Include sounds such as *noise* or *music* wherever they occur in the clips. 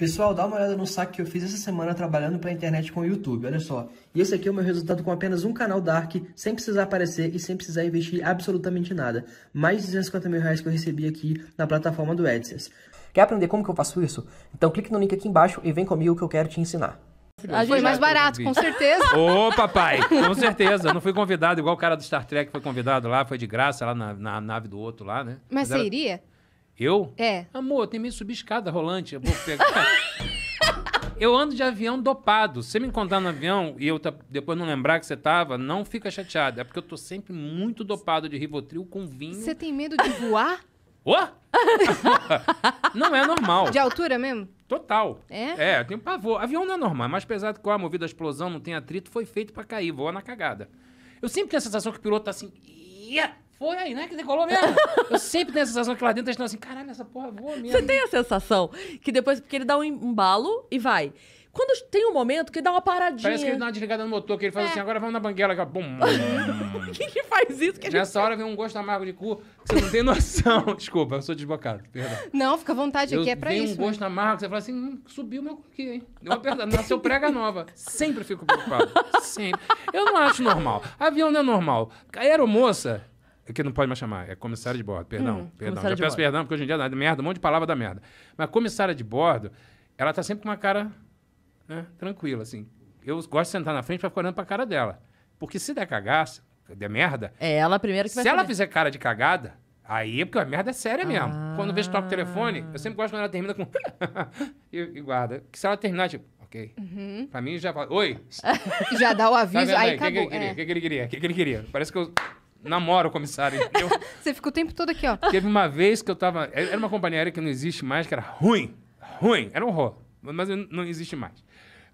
Pessoal, dá uma olhada no saque que eu fiz essa semana trabalhando para a internet com o YouTube, olha só. E esse aqui é o meu resultado com apenas um canal Dark, sem precisar aparecer e sem precisar investir absolutamente nada. Mais de 250 mil reais que eu recebi aqui na plataforma do AdSense. Quer aprender como que eu faço isso? Então clique no link aqui embaixo e vem comigo que eu quero te ensinar. A gente foi mais barato, com certeza. *laughs* Ô, papai, com certeza. Eu não fui convidado, igual o cara do Star Trek foi convidado lá, foi de graça lá na, na nave do outro lá, né? Mas, Mas você era... iria? Eu? É. Amor, tem meio subir escada rolante. Eu vou pegar. *laughs* eu ando de avião dopado. Se você me encontrar no avião e eu tá, depois não lembrar que você tava, não fica chateado. É porque eu tô sempre muito dopado de Rivotril com vinho. Você tem medo de voar? Ô? *laughs* não é normal. De altura mesmo? Total. É? É, eu tenho pavor. Avião não é normal. É mais pesado que o ar movido à explosão, não tem atrito, foi feito para cair, voa na cagada. Eu sempre tenho a sensação que o piloto tá assim... Yeah! Foi aí, né? Que decolou mesmo. eu sempre tenho a sensação que lá dentro a gente tá assim, caralho, essa porra voa mesmo. Você tem a sensação que depois, porque ele dá um embalo e vai. Quando tem um momento que dá uma paradinha. Parece que ele dá uma desligada no motor, que ele fala é. assim, agora vamos na banguela. Que, é bum, quem *laughs* que, que faz isso? Que Nessa gente... hora vem um gosto amargo de cu que você não tem noção. *laughs* Desculpa, eu sou desbocado, perdão. Não, fica à vontade aqui, é pra isso. Tem né? um gosto amargo você fala assim, hum, subiu meu cu aqui, hein? Deu uma nasceu prega nova. Sempre fico preocupado. Sempre. Eu não acho normal. Avião não é normal. Aeromoça que não pode mais chamar, é comissária de bordo, perdão, hum, perdão. Já peço bordo. perdão, porque hoje em dia é dá merda, um monte de palavra da merda. Mas comissária de bordo, ela tá sempre com uma cara né, tranquila, assim. Eu gosto de sentar na frente pra ficar olhando pra cara dela. Porque se der cagaça, der merda. É ela primeiro que vai Se saber. ela fizer cara de cagada, aí é porque a merda é séria ah. mesmo. Quando eu vejo toca o telefone, eu sempre gosto quando ela termina com. *laughs* e, e, guarda. Que se ela terminar, tipo, ok. Uhum. Pra mim já fala. Oi! *laughs* já dá o aviso, tá aí, aí acabou. O é. que, que, ele queria? O que, que, ele queria? Parece que eu namoro o comissário, *laughs* Você fica o tempo todo aqui, ó. Teve uma vez que eu tava. É, era uma companhia aérea que não existe mais, que era ruim. Ruim. Era um horror. Mas não existe mais.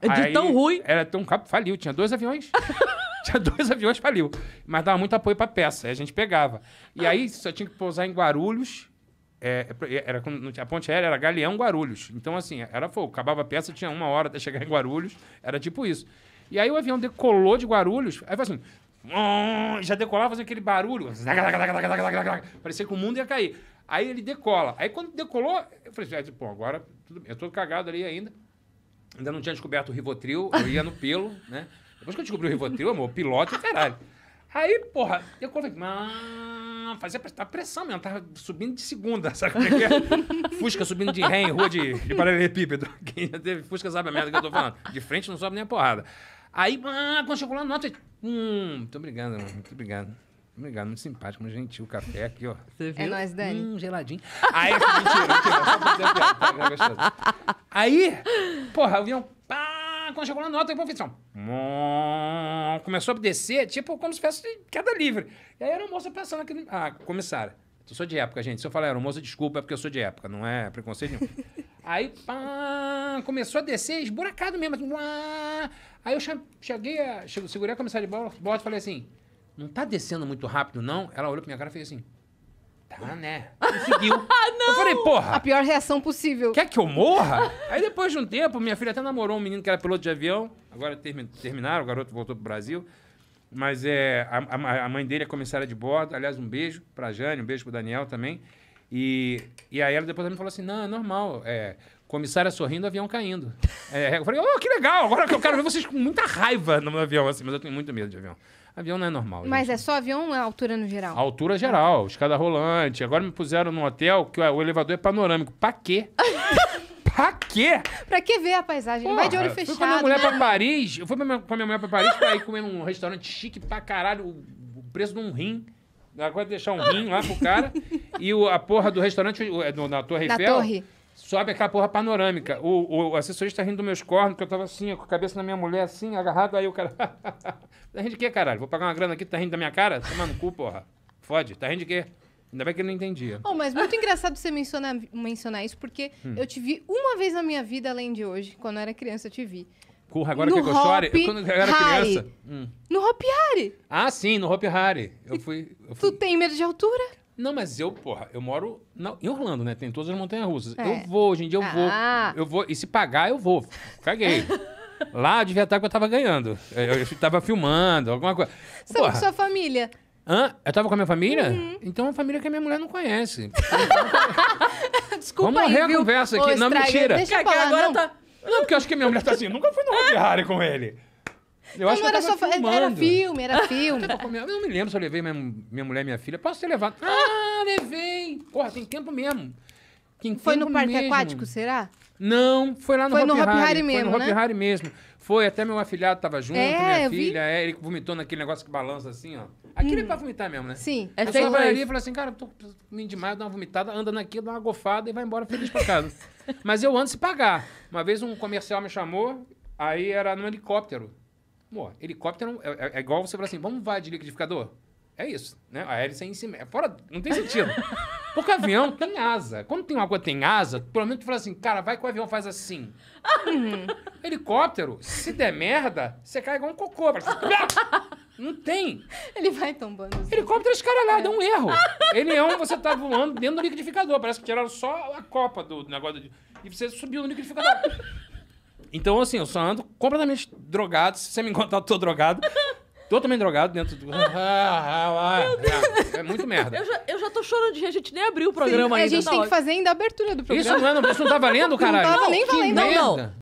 É de Aí, tão ruim. Era tão cabo, faliu. Tinha dois aviões. *laughs* tinha dois aviões, faliu. Mas dava muito apoio pra peça, aí a gente pegava. E aí só tinha que pousar em Guarulhos. É, é era, a ponte aérea era Galeão Guarulhos. Então, assim, era fogo. Acabava a peça, tinha uma hora até chegar em Guarulhos. Era tipo isso. E aí o avião decolou de Guarulhos. Aí foi assim. Hum, já decolava fazendo aquele barulho. Parecia que o mundo ia cair. Aí ele decola. Aí quando decolou, eu falei assim, ah, pô, agora tudo bem. eu tô cagado ali ainda. Ainda não tinha descoberto o Rivotril, eu ia no pelo, né? Depois que eu descobri o Rivotril, amor, piloto e é caralho. Aí, porra, eu coloquei. Ah, fazia tá pressão mesmo, tava subindo de segunda, *laughs* sabe como é que é? Fusca subindo de ré em rua de, de paralelepípedo. *laughs* Quem já teve Fusca sabe a merda que eu tô falando. De frente não sobe nem a porrada. Aí, ah, quando chegou lá, nota. Hum, muito obrigado, mano. Né? Muito obrigado. Obrigado, muito simpático, muito gentil. O café aqui, ó. Você é viu? É nóis, Dani. Hum, geladinho. Aí, mentira, mentira. Só pra dizer tá, tá Aí, porra, o avião, pá, quando chegou na nota, aí, profissão. Assim, começou a descer, tipo, como se fosse de queda livre. E aí, era uma moça pensando aqui. Ah, comissária, eu sou de época, gente. Se eu falar era moça, desculpa, é porque eu sou de época, não é preconceito nenhum. aí, pá, começou a descer, esburacado mesmo. Assim, Aí eu cheguei, a, cheguei, segurei a comissária de bordo e falei assim, não tá descendo muito rápido, não? Ela olhou pra minha cara e fez assim, tá, né? E seguiu. *laughs* Ah, não! Eu falei, porra! A pior reação possível. Quer que eu morra? Aí depois de um tempo, minha filha até namorou um menino que era piloto de avião, agora termi terminaram, o garoto voltou pro Brasil. Mas é, a, a, a mãe dele é comissária de bordo, aliás, um beijo pra Jane, um beijo pro Daniel também. E, e aí ela depois me falou assim: não, é normal. É, comissária sorrindo, avião caindo. É, eu falei, oh, que legal! Agora que eu quero ver vocês com muita raiva no meu avião, assim, mas eu tenho muito medo de avião. Avião não é normal. Mas gente. é só avião ou é altura no geral? Altura geral, escada rolante. Agora me puseram num hotel que o elevador é panorâmico. Pra quê? *laughs* pra quê? Pra que ver a paisagem? Porra, Vai de olho fechado. Fui com a minha mulher pra né? Paris. Eu fui com a minha mulher pra Paris pra ir comer num restaurante chique pra caralho. O preço de um rim. Agora deixar um rim lá pro cara. e o, a porra do restaurante o, é, na Torre Eiffel. Na torre. Sobe aquela porra panorâmica. O, o assessorista rindo dos meus cornos, que eu tava assim, com a cabeça na minha mulher, assim, agarrado. Aí o cara. *laughs* tá rindo de quê, caralho? Vou pagar uma grana aqui, tá rindo da minha cara? Toma no cu, porra. Fode, tá rindo de quê? Ainda bem que ele não entendia. Oh, mas muito engraçado você mencionar, mencionar isso, porque hum. eu te vi uma vez na minha vida, além de hoje, quando eu era criança, eu te vi. Corra agora no que eu chore. quando eu era Harry. criança. Hum. No Hop Harry. Ah, sim, no Hop Harry. Eu fui, eu fui, Tu tem medo de altura? Não, mas eu, porra, eu moro na, em Orlando, né? Tem todas as montanhas russas. É. Eu vou, hoje em dia eu ah. vou. Eu vou. E se pagar, eu vou. Caguei. *laughs* Lá devia estar que eu tava ganhando. Eu, eu tava filmando, alguma coisa. Você com sua família? Hã? Eu tava com a minha família? Uhum. Então é uma família que a minha mulher não conhece. *laughs* Desculpa Vamos morrer a conversa aqui. Ô, não, estraga. mentira. Deixa eu falar, agora não. tá... Não, porque eu acho que a minha mulher tá assim, nunca fui no Rock Harry com ele. Eu não, acho não que era só Era filme, era *laughs* ah, filme. Eu não me lembro se eu levei minha, minha mulher e minha filha. Posso ter levado? Ah, levei! Porra, tem tempo mesmo. Tem foi tempo no parque mesmo. aquático, será? Não, foi lá no foi Harry mesmo, Foi no né? Harry mesmo. Foi, até meu afilhado tava junto, é, minha filha. É, ele vomitou naquele negócio que balança assim, ó. Aquilo é hum. é pra vomitar mesmo, né? Sim. É eu só vai ali e fala assim, cara, tô comendo demais, dá uma vomitada, anda naquilo, dá uma gofada e vai embora feliz pra casa. *laughs* Mas eu ando se pagar. Uma vez um comercial me chamou, aí era no helicóptero. Pô, helicóptero é, é, é igual você falar assim, vamos vai de liquidificador? É isso, né? A hélice é em cima. É fora, não tem sentido. *laughs* Porque avião tem asa. Quando tem uma coisa tem asa, pelo menos tu fala assim, cara, vai que o avião faz assim. *laughs* Helicóptero, se der merda, você cai igual um cocô. Assim, não tem. Ele vai tombando. Assim. Helicóptero é escaralhado, é. é um erro. Ele é um, você tá voando dentro do liquidificador. Parece que tiraram só a copa do negócio. De e você subiu no liquidificador. então, assim, eu só ando completamente drogado. Se você me encontrar, eu tô drogado. também drogado dentro do. *laughs* Ah, ah, ah, é muito merda. Eu já, eu já tô chorando de rir, a gente nem abriu o programa Sim, é, ainda. A gente tem tá que fazer ainda a abertura do programa. Isso, mano, é, isso não tá valendo, caralho? Não tava nem valendo. Não, não.